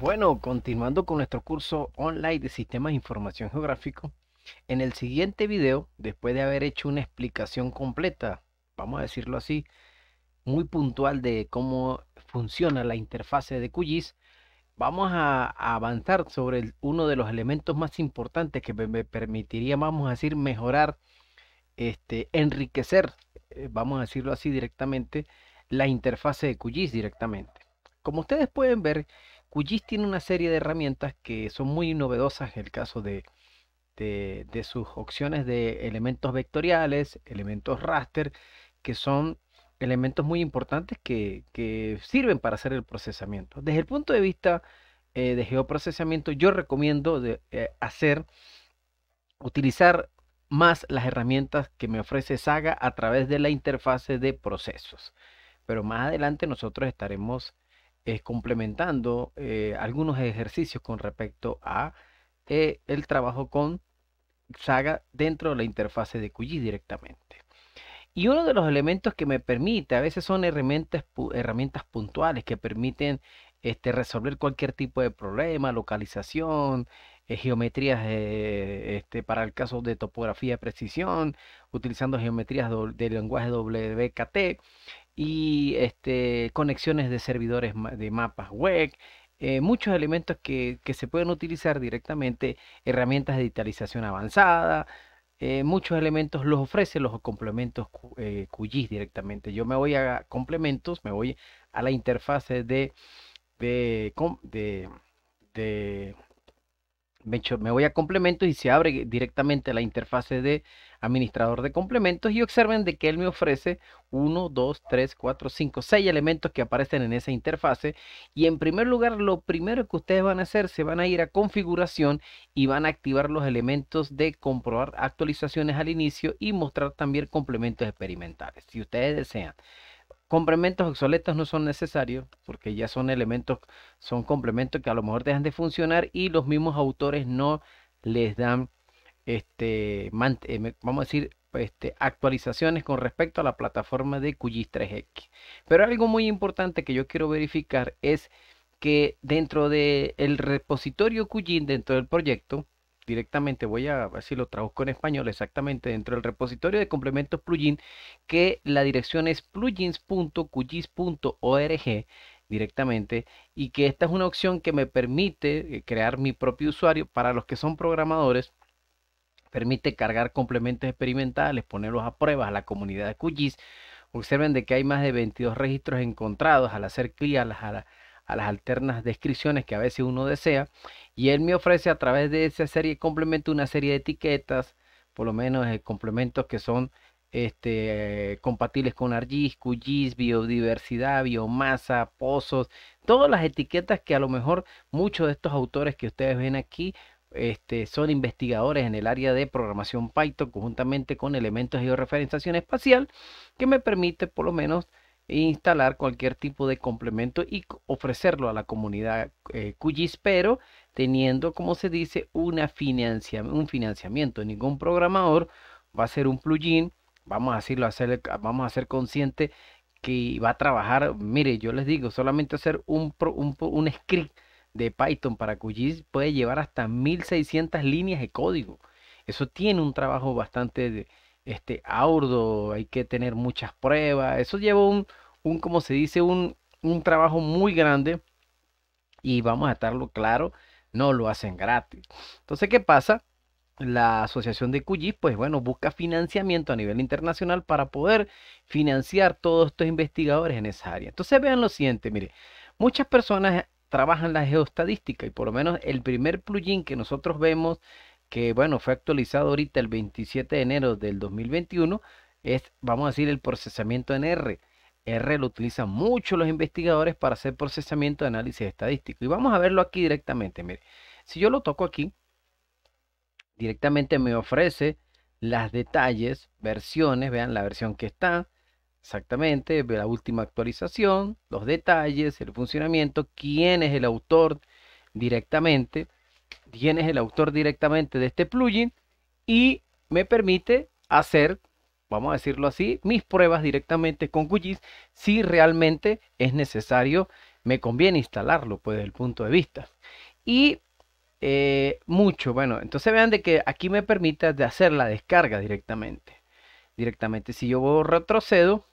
Bueno, continuando con nuestro curso online de sistemas de información geográfico, en el siguiente video, después de haber hecho una explicación completa, vamos a decirlo así, muy puntual de cómo funciona la interfase de QGIS, vamos a avanzar sobre uno de los elementos más importantes que me permitiría, vamos a decir, mejorar, este, enriquecer, eh, vamos a decirlo así directamente, la interfase de QGIS directamente. Como ustedes pueden ver, QGIS tiene una serie de herramientas que son muy novedosas en el caso de, de, sus opciones de elementos vectoriales, elementos raster, que son elementos muy importantes que, sirven para hacer el procesamiento. Desde el punto de vista eh, de geoprocesamiento, yo recomiendo de, eh, hacer, utilizar más las herramientas que me ofrece Saga a través de la interfase de procesos. Pero más adelante nosotros estaremos complementando eh, algunos ejercicios con respecto a eh, el trabajo con Saga dentro de la interfase de QGIS directamente. Y uno de los elementos que me permite, a veces son herramientas, herramientas puntuales que permiten este, resolver cualquier tipo de problema, localización, eh, geometrías eh, este, para el caso de topografía de precisión, utilizando geometrías del lenguaje WKT y este, conexiones de servidores de mapas web, eh, muchos elementos que, se pueden utilizar directamente, herramientas de digitalización avanzada, muchos elementos los ofrece los complementos QGIS directamente. Yo me voy a complementos, me voy a la interfase de, de me, voy a complementos y se abre directamente la interfase de administrador de complementos y observen de que él me ofrece 1, 2, 3, 4, 5, 6 elementos que aparecen en esa interfase y en primer lugar lo primero que ustedes van a hacer se van a ir a configuración y van a activar los elementos de comprobar actualizaciones al inicio y mostrar también complementos experimentales si ustedes desean complementos obsoletos no son necesarios porque ya son elementos, son complementos que a lo mejor dejan de funcionar y los mismos autores no les dan, este, eh, vamos a decir, este, actualizaciones con respecto a la plataforma de QGIS 3X. Pero algo muy importante que yo quiero verificar es que dentro del repositorio QGIS, dentro del proyecto, directamente, voy a ver si lo traduzco en español exactamente, dentro del repositorio de complementos plugin, que la dirección es plugins.cugis.org directamente y que esta es una opción que me permite eh, crear mi propio usuario para los que son programadores permite cargar complementos experimentales, ponerlos a prueba a la comunidad de QGIS. Observen de que hay más de 22 registros encontrados al hacer clic a, la, a las alternas descripciones que a veces uno desea. Y él me ofrece a través de esa serie de complemento una serie de etiquetas, por lo menos eh, complementos que son este, compatibles con ArcGIS, QGIS, biodiversidad, biomasa, pozos, todas las etiquetas que a lo mejor muchos de estos autores que ustedes ven aquí este, son investigadores en el área de programación Python conjuntamente con elementos de georreferenciación espacial que me permite por lo menos e instalar cualquier tipo de complemento y ofrecerlo a la comunidad QGIS, eh, pero teniendo, como se dice, una un financiamiento. Ningún programador va a ser un plugin, vamos a decirlo, hacer, vamos a ser consciente que va a trabajar, mire, yo les digo, solamente hacer un, un, un script de Python para QGIS puede llevar hasta 1600 líneas de código. Eso tiene un trabajo bastante... De, este, aurdo, hay que tener muchas pruebas. Eso lleva un, un como se dice, un, un trabajo muy grande y vamos a estarlo claro, no lo hacen gratis. Entonces, ¿qué pasa? La asociación de QGIS, pues bueno, busca financiamiento a nivel internacional para poder financiar todos estos investigadores en esa área. Entonces, vean lo siguiente, mire, muchas personas trabajan la geoestadística y por lo menos el primer plugin que nosotros vemos que bueno, fue actualizado ahorita el 27 de enero del 2021, es, vamos a decir, el procesamiento en R. R lo utilizan mucho los investigadores para hacer procesamiento de análisis estadístico. Y vamos a verlo aquí directamente. si yo lo toco aquí, directamente me ofrece las detalles, versiones, vean la versión que está, exactamente, la última actualización, los detalles, el funcionamiento, quién es el autor directamente, tienes el autor directamente de este plugin y me permite hacer, vamos a decirlo así, mis pruebas directamente con QGIS si realmente es necesario, me conviene instalarlo pues desde el punto de vista. Y eh, mucho, bueno, entonces vean de que aquí me permite hacer la descarga directamente. Directamente, si yo retrocedo,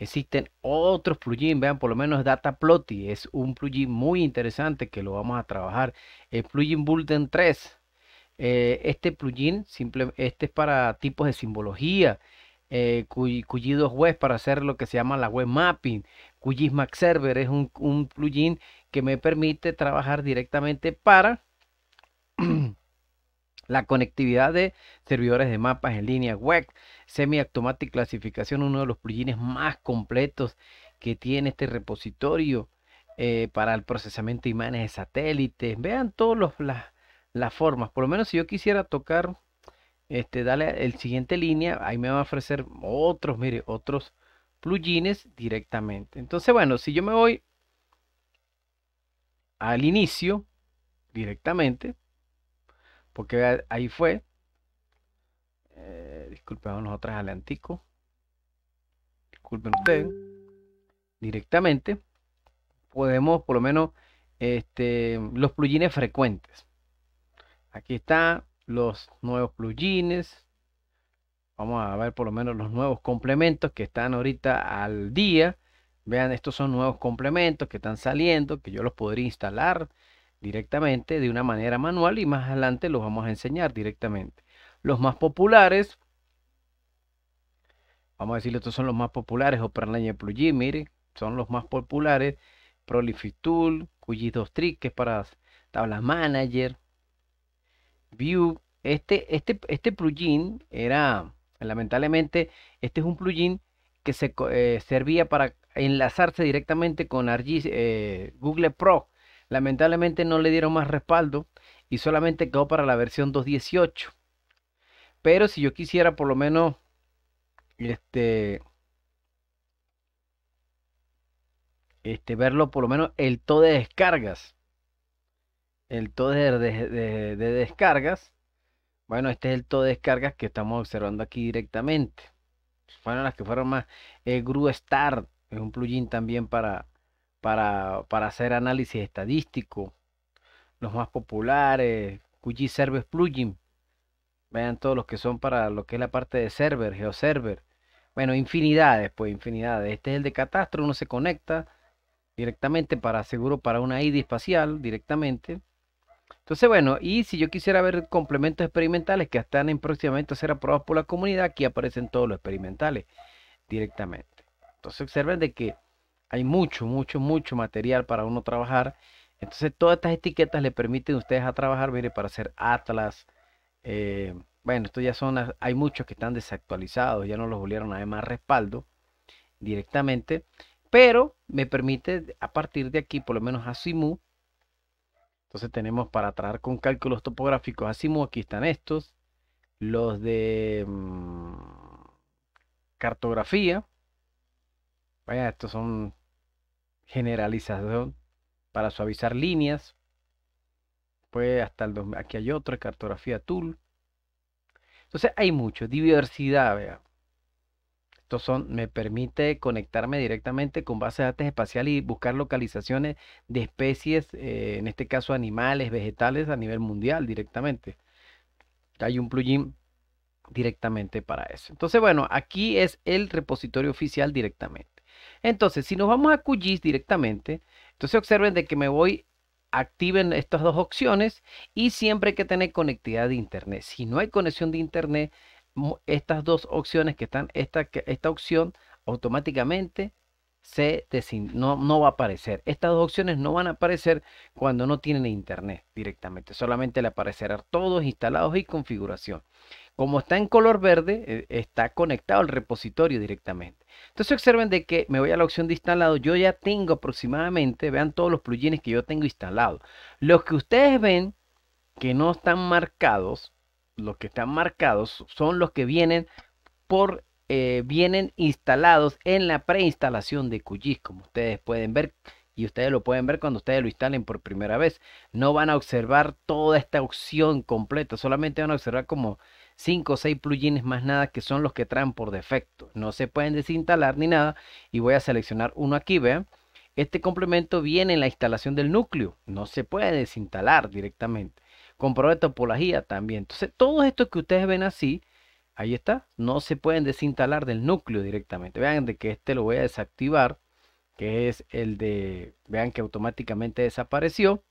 Existen otros plugins, vean, por lo menos Data plotty es un plugin muy interesante que lo vamos a trabajar. El plugin Bulletin 3, eh, este plugin, simple, este es para tipos de simbología, eh, Web para hacer lo que se llama la web mapping. QGIS Max Server es un, un plugin que me permite trabajar directamente para la conectividad de servidores de mapas en línea web. Semi-Automatic Clasificación, uno de los plugins más completos que tiene este repositorio eh, para el procesamiento de imágenes de satélites. Vean todas las, las formas. Por lo menos si yo quisiera tocar, este, dale el siguiente línea, ahí me va a ofrecer otros, mire, otros plugins directamente. Entonces, bueno, si yo me voy al inicio directamente, porque ahí fue, eh, disculpen nosotros al antico. Disculpen ustedes. Directamente podemos por lo menos este, los plugins frecuentes. Aquí están los nuevos plugins. Vamos a ver por lo menos los nuevos complementos que están ahorita al día. Vean, estos son nuevos complementos que están saliendo, que yo los podría instalar directamente de una manera manual y más adelante los vamos a enseñar directamente los más populares. Vamos a decirle, estos son los más populares, y Plugin, mire son los más populares. Prolific Tool, QGIS 2 Trick, que es para tablas manager. View. Este, este, este plugin era, lamentablemente, este es un plugin que se eh, servía para enlazarse directamente con eh, Google Pro. Lamentablemente no le dieron más respaldo y solamente quedó para la versión 218. Pero si yo quisiera por lo menos, este, este verlo por lo menos el todo de descargas, el todo de, descargas, bueno, este es el todo de descargas que estamos observando aquí directamente. Fueron las que fueron más. Eh, es un plugin también para, para, para hacer análisis estadístico. Los más populares, QG Service Plugin, Vean todos los que son para lo que es la parte de server, GeoServer. Bueno, infinidades, pues infinidades. Este es el de catastro, uno se conecta directamente para seguro para una ID espacial directamente. Entonces, bueno, y si yo quisiera ver complementos experimentales que están en próximamente a ser aprobados por la comunidad, aquí aparecen todos los experimentales directamente. Entonces, observen de que hay mucho, mucho, mucho material para uno trabajar. Entonces, todas estas etiquetas le permiten a ustedes a trabajar, mire, para hacer atlas, eh, bueno, esto ya son, hay muchos que están desactualizados, ya no los volvieron a dar más respaldo directamente, pero me permite a partir de aquí, por lo menos a entonces tenemos para tratar con cálculos topográficos a aquí están estos, los de mm, cartografía, vaya, estos son generalización para suavizar líneas, pues hasta el aquí hay otra, cartografía tool. Entonces hay mucho, diversidad, vea. estos son, me permite conectarme directamente con bases de datos espaciales y buscar localizaciones de especies, eh, en este caso animales, vegetales, a nivel mundial directamente. Hay un plugin directamente para eso. Entonces, bueno, aquí es el repositorio oficial directamente. Entonces, si nos vamos a QGIS directamente, entonces observen de que me voy activen estas dos opciones y siempre que tener conectividad de internet. Si no hay conexión de internet, estas dos opciones que están, esta, esta opción automáticamente se no, no va a aparecer. Estas dos opciones no van a aparecer cuando no tienen internet directamente. Solamente le aparecerán todos instalados y configuración. Como está en color verde, eh, está conectado al repositorio directamente. Entonces observen de que me voy a la opción de instalado. Yo ya tengo aproximadamente, vean todos los plugins que yo tengo instalados. Los que ustedes ven que no están marcados, los que están marcados son los que vienen por eh, vienen instalados en la preinstalación de QGIS, como ustedes pueden ver y ustedes lo pueden ver cuando ustedes lo instalen por primera vez. No van a observar toda esta opción completa, solamente van a observar como 5 o 6 plugins más nada que son los que traen por defecto. No se pueden desinstalar ni nada y voy a seleccionar uno aquí, vean. Este complemento viene en la instalación del núcleo, no se puede desinstalar directamente. Comprobar topología también. Entonces, todo esto que ustedes ven así, ahí está, no se pueden desinstalar del núcleo directamente. Vean de que este lo voy a desactivar, que es el de, vean que automáticamente desapareció.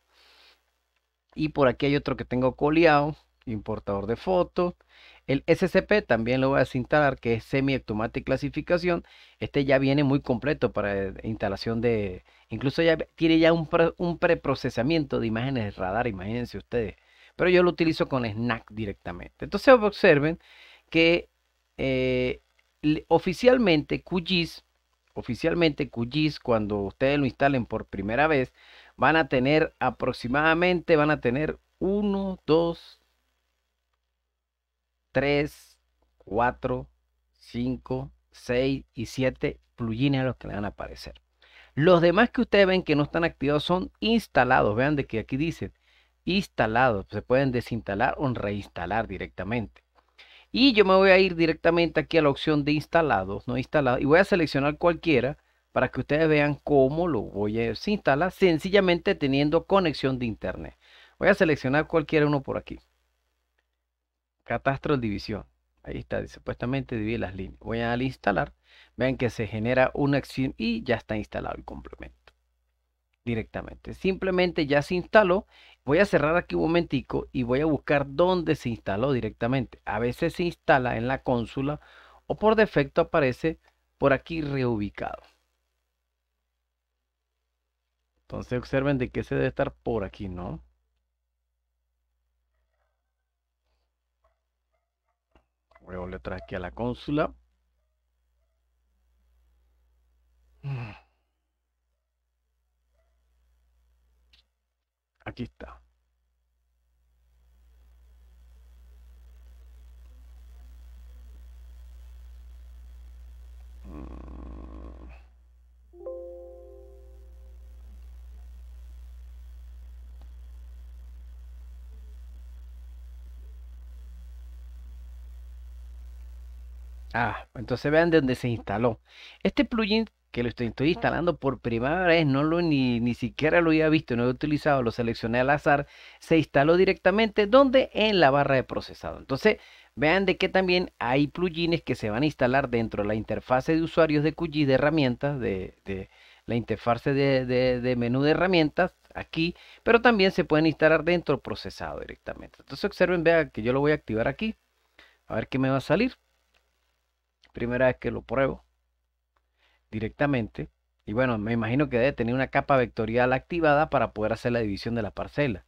Y por aquí hay otro que tengo coleado, importador de fotos. El SCP también lo voy a instalar, que es Semi Automatic clasificación Este ya viene muy completo para eh, instalación de... Incluso ya tiene ya un, preprocesamiento de imágenes de radar, imagínense ustedes. Pero yo lo utilizo con Snack directamente. Entonces observen que eh, oficialmente QGIS, oficialmente QGIS, cuando ustedes lo instalen por primera vez, van a tener aproximadamente, van a tener 1, 2, 3, 4, 5, 6 y 7 plugins a los que le van a aparecer. Los demás que ustedes ven que no están activados son instalados. Vean de que aquí dice instalados. Se pueden desinstalar o reinstalar directamente. Y yo me voy a ir directamente aquí a la opción de instalados, no instalados. Y voy a seleccionar cualquiera para que ustedes vean cómo lo voy a instalar sencillamente teniendo conexión de internet. Voy a seleccionar cualquiera uno por aquí. Catastro división. Ahí está, supuestamente divide las líneas. Voy a instalar. Vean que se genera una acción y ya está instalado el complemento. Directamente. Simplemente ya se instaló. Voy a cerrar aquí un momentico y voy a buscar dónde se instaló directamente. A veces se instala en la consola o por defecto aparece por aquí reubicado. Entonces observen de que se debe estar por aquí, ¿no? Voy a volver aquí a la Cónsula. Aquí está. Mm. Ah, entonces vean de dónde se instaló. Este plugin que lo estoy, instalando por primera vez, no lo ni, ni siquiera lo había visto, no lo he utilizado, lo seleccioné al azar, se instaló directamente donde en la barra de procesado. Entonces, vean de que también hay plugins que se van a instalar dentro de la interfase de usuarios de QGIS de herramientas, de, la interfase de, de, menú de herramientas aquí, pero también se pueden instalar dentro del procesado directamente. Entonces observen, vean que yo lo voy a activar aquí, a ver qué me va a salir primera vez que lo pruebo directamente. Y bueno, me imagino que debe tener una capa vectorial activada para poder hacer la división de la parcela.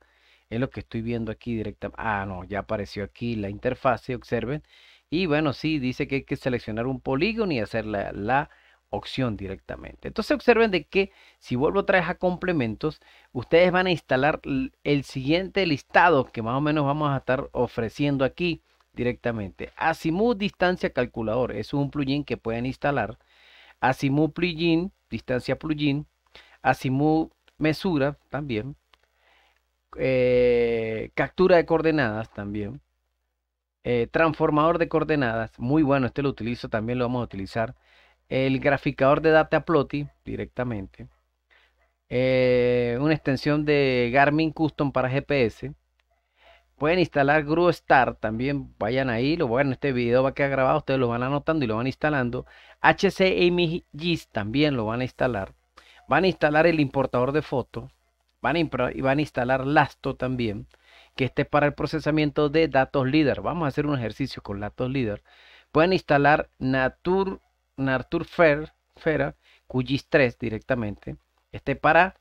Es lo que estoy viendo aquí directamente. Ah, no, ya apareció aquí la interfase, observen. Y bueno, sí, dice que hay que seleccionar un polígono y hacer la, la opción directamente. Entonces observen de que si vuelvo otra vez a complementos, ustedes van a instalar el siguiente listado que más o menos vamos a estar ofreciendo aquí directamente. asimut Distancia Calculador es un plugin que pueden instalar. Azimuth Plugin, Distancia Plugin. Azimuth Mesura también. Eh, captura de coordenadas también. Eh, transformador de coordenadas, muy bueno, este lo utilizo, también lo vamos a utilizar. El graficador de Data Plotty directamente. Eh, una extensión de Garmin Custom para GPS. Pueden instalar GRUESTAR también vayan ahí, lo bueno, este video va a quedar grabado, ustedes lo van anotando y lo van instalando. HCMGIS también lo van a instalar. Van a instalar el importador de fotos. Van a, van a instalar Lasto también, que esté para el procesamiento de datos líder. Vamos a hacer un ejercicio con datos líder. Pueden instalar Natur, Natur Fera, QGIS 3 directamente. Este para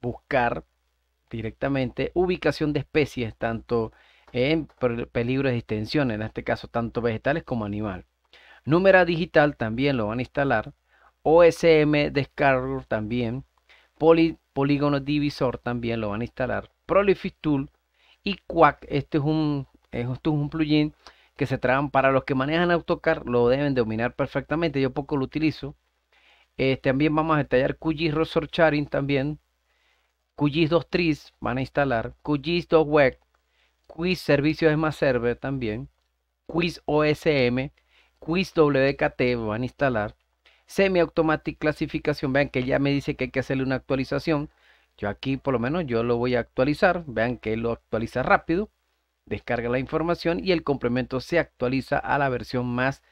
buscar directamente ubicación de especies, tanto en peligro de extinción, en este caso tanto vegetales como animal. Número digital también lo van a instalar. OSM descargar también. polígono Divisor también lo van a instalar. Prolific Tool y Quack. Este es un, un plugin que se traban para los que manejan autocar Lo deben dominar perfectamente. Yo poco lo utilizo. Este, también vamos a detallar QGIS Resource Sharing también. QGIS 2.3 van a instalar, QGIS 2.web, QGIS Servicios de más Server también, QGIS OSM, QGIS WKT van a instalar, Semi-Automatic Clasificación, vean que ya me dice que hay que hacerle una actualización, yo aquí por lo menos yo lo voy a actualizar, vean que lo actualiza rápido, descarga la información y el complemento se actualiza a la versión más,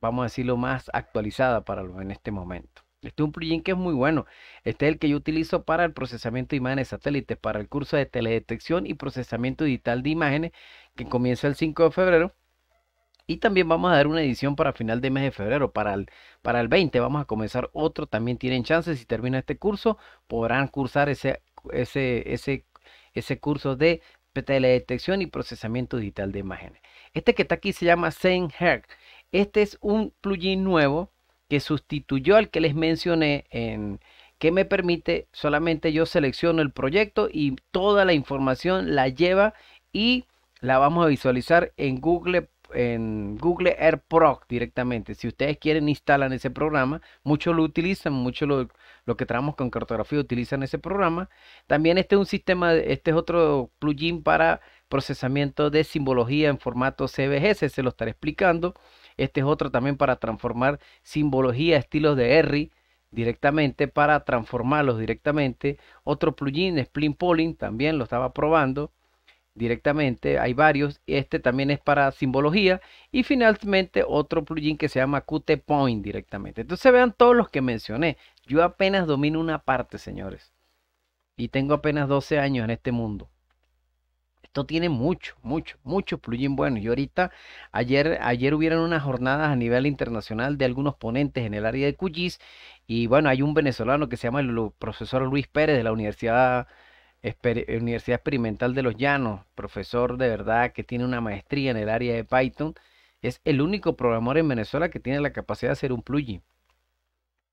vamos a decirlo, más actualizada para en este momento. Este es un plugin que es muy bueno. Este es el que yo utilizo para el procesamiento de imágenes satélites, para el curso de teledetección y procesamiento digital de imágenes que comienza el 5 de febrero. Y también vamos a dar una edición para final de mes de febrero, para el, para el 20 vamos a comenzar otro. También tienen chances, si termina este curso, podrán cursar ese, ese, ese, ese curso de teledetección y procesamiento digital de imágenes. Este que está aquí se llama Saint Este es un plugin nuevo que sustituyó al que les mencioné en que me permite solamente yo selecciono el proyecto y toda la información la lleva y la vamos a visualizar en Google en Google Air Pro directamente. Si ustedes quieren, instalan ese programa. Muchos lo utilizan, muchos lo, que trabajamos con cartografía utilizan ese programa. También este es un sistema, este es otro plugin para procesamiento de simbología en formato CBGS, se lo estaré explicando. Este es otro también para transformar simbología, estilos de R directamente para transformarlos directamente. Otro plugin, Splin Polling, también lo estaba probando directamente. Hay varios. Este también es para simbología. Y finalmente otro plugin que se llama Qt Point directamente. Entonces vean todos los que mencioné. Yo apenas domino una parte, señores. Y tengo apenas 12 años en este mundo tiene mucho, mucho, mucho plugin bueno. Y ahorita, ayer, ayer hubieron unas jornadas a nivel internacional de algunos ponentes en el área de QGIS. Y bueno, hay un venezolano que se llama el profesor Luis Pérez de la Universidad, Universidad Experimental de los Llanos, profesor de verdad que tiene una maestría en el área de Python. Es el único programador en Venezuela que tiene la capacidad de hacer un plugin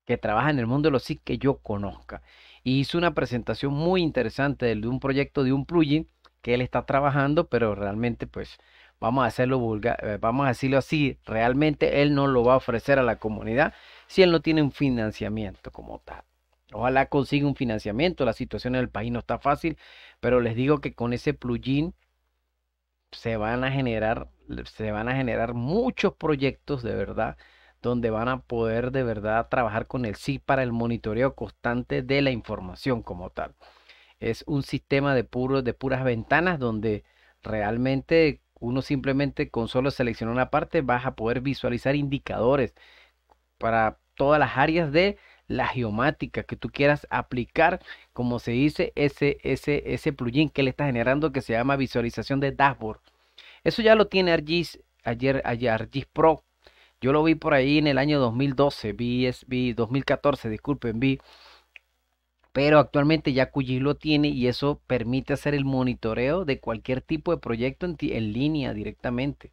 que trabaja en el mundo de los SIC que yo conozca. Y hizo una presentación muy interesante de un proyecto de un plugin que él está trabajando, pero realmente pues vamos a hacerlo vulgar, eh, vamos a decirlo así, realmente él no lo va a ofrecer a la comunidad si él no tiene un financiamiento como tal. Ojalá consiga un financiamiento, la situación en el país no está fácil, pero les digo que con ese plugin se van a generar se van a generar muchos proyectos de verdad donde van a poder de verdad trabajar con el sí para el monitoreo constante de la información como tal es un sistema de, puro, de puras ventanas donde realmente uno simplemente con solo seleccionar una parte vas a poder visualizar indicadores para todas las áreas de la geomática que tú quieras aplicar, como se dice, ese, ese, ese plugin que le está generando que se llama visualización de dashboard. Eso ya lo tiene ArGIS ayer, ayer Pro. Yo lo vi por ahí en el año 2012, vi, vi 2014, disculpen, vi pero actualmente ya QGIS lo tiene y eso permite hacer el monitoreo de cualquier tipo de proyecto en, línea directamente.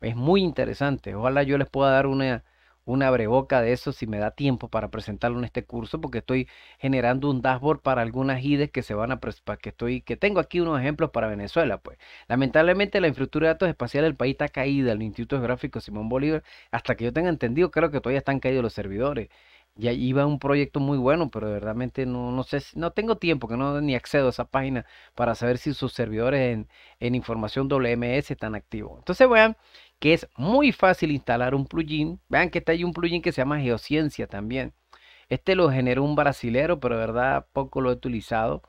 Es muy interesante. Ojalá yo les pueda dar una, una breboca de eso si me da tiempo para presentarlo en este curso porque estoy generando un dashboard para algunas IDES que se van a que estoy que tengo aquí unos ejemplos para Venezuela pues lamentablemente la infraestructura de datos espacial del país está caída el Instituto Geográfico Simón Bolívar hasta que yo tenga entendido creo que todavía están caídos los servidores y ahí iba un proyecto muy bueno, pero de no, no sé, no tengo tiempo, que no ni accedo a esa página para saber si sus servidores en, en información WMS están activos. Entonces vean que es muy fácil instalar un plugin. Vean que está ahí un plugin que se llama Geociencia también. Este lo generó un brasilero, pero de verdad poco lo he utilizado,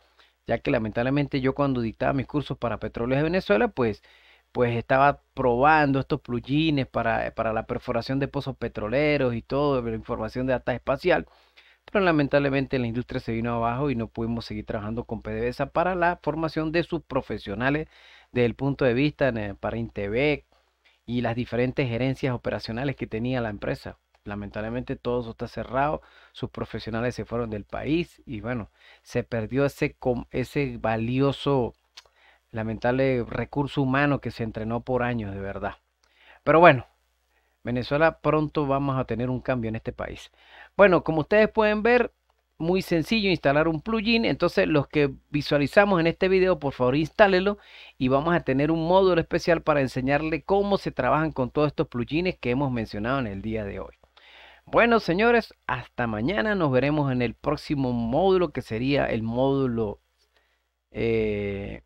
ya que lamentablemente yo cuando dictaba mis cursos para Petróleos de Venezuela, pues pues estaba probando estos plugins para, la perforación de pozos petroleros y todo, la información de data espacial. Pero lamentablemente la industria se vino abajo y no pudimos seguir trabajando con PDVSA para la formación de sus profesionales desde el punto de vista eh, para Intebec y las diferentes gerencias operacionales que tenía la empresa. Lamentablemente todo eso está cerrado, sus profesionales se fueron del país y bueno, se perdió ese, ese valioso lamentable recurso humano que se entrenó por años, de verdad. Pero bueno, Venezuela pronto vamos a tener un cambio en este país. Bueno, como ustedes pueden ver, muy sencillo instalar un plugin. Entonces, los que visualizamos en este video, por favor, instálelo y vamos a tener un módulo especial para enseñarle cómo se trabajan con todos estos plugins que hemos mencionado en el día de hoy. Bueno, señores, hasta mañana nos veremos en el próximo módulo que sería el módulo eh,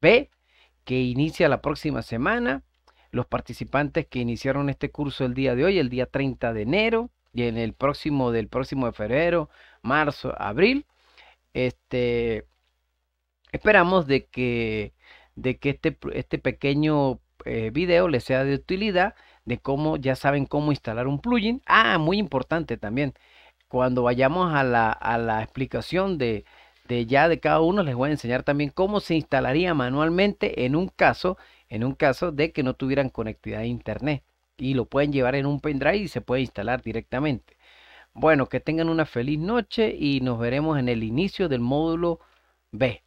B, que inicia la próxima semana. Los participantes que iniciaron este curso el día de hoy, el día 30 de enero, y en el próximo del próximo de febrero, marzo, abril. Este, esperamos de que, de que este, este pequeño eh, video les sea de utilidad, de cómo ya saben cómo instalar un plugin. Ah, muy importante también, cuando vayamos a la explicación de, de este, ya de cada uno les voy a enseñar también cómo se instalaría manualmente en un caso, en un caso de que no tuvieran conectividad a internet y lo pueden llevar en un pendrive y se puede instalar directamente. Bueno, que tengan una feliz noche y nos veremos en el inicio del módulo B.